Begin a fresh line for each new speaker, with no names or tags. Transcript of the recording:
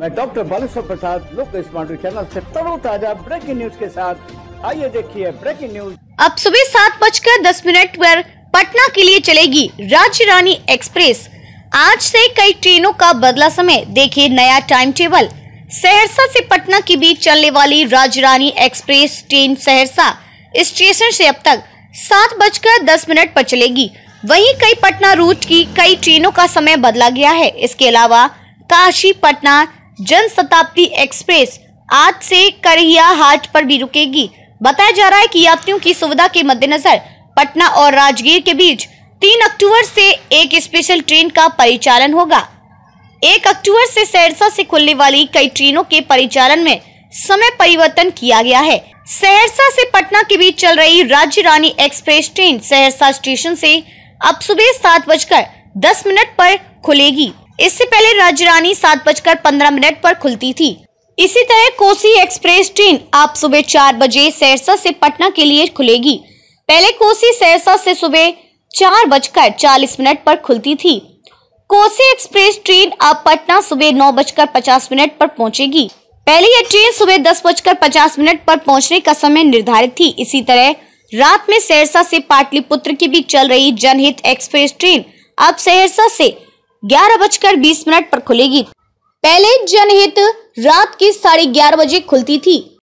मैं डॉक्टर बालेश्वर प्रसाद लोक smart channel से ताजा ब्रेकिंग न्यूज के साथ आइए देखिए ब्रेकिंग न्यूज अब सुबह सात बजकर दस मिनट पर पटना के लिए चलेगी राज्य रानी एक्सप्रेस आज से कई ट्रेनों का बदला समय देखिए नया टाइम टेबल सहरसा से पटना के बीच चलने वाली Raj Rani express train Saharsa station से अब तक सात बजकर दस मिनट पर चलेगी वहीं कई पटना रूट की कई ट्रेनों का समय बदला गया है इसके अलावा काशी पटना जन शताब्दी एक्सप्रेस आज से करहिया हाट पर भी रुकेगी बताया जा रहा है कि यात्रियों की सुविधा के मद्देनजर पटना और राजगीर के बीच तीन अक्टूबर से एक स्पेशल ट्रेन का परिचालन होगा एक अक्टूबर से सहरसा से खुलने वाली कई ट्रेनों के परिचालन में समय परिवर्तन किया गया है सहरसा से पटना के बीच चल रही Rajya Rani express train Saharsa station से अब सुबह सात बजकर दस मिनट पर खुलेगी इससे पहले राजरानी सात बजकर पंद्रह मिनट पर खुलती थी इसी तरह कोसी एक्सप्रेस ट्रेन आप सुबह चार बजे सहरसा से पटना के लिए खुलेगी पहले कोसी सहरसा से सुबह चार बजकर चालीस मिनट पर खुलती थी कोसी एक्सप्रेस ट्रेन अब पटना सुबह नौ बजकर पचास मिनट पर पहुंचेगी पहले यह ट्रेन सुबह दस बजकर पचास मिनट पर पहुंचने का समय निर्धारित थी इसी तरह रात में सहरसा से पाटलिपुत्र के बीच चल रही जनहित एक्सप्रेस ट्रेन अब सहरसा से ग्यारह बजकर बीस मिनट पर खुलेगी पहले जनहित रात के साढ़े ग्यारह बजे खुलती थी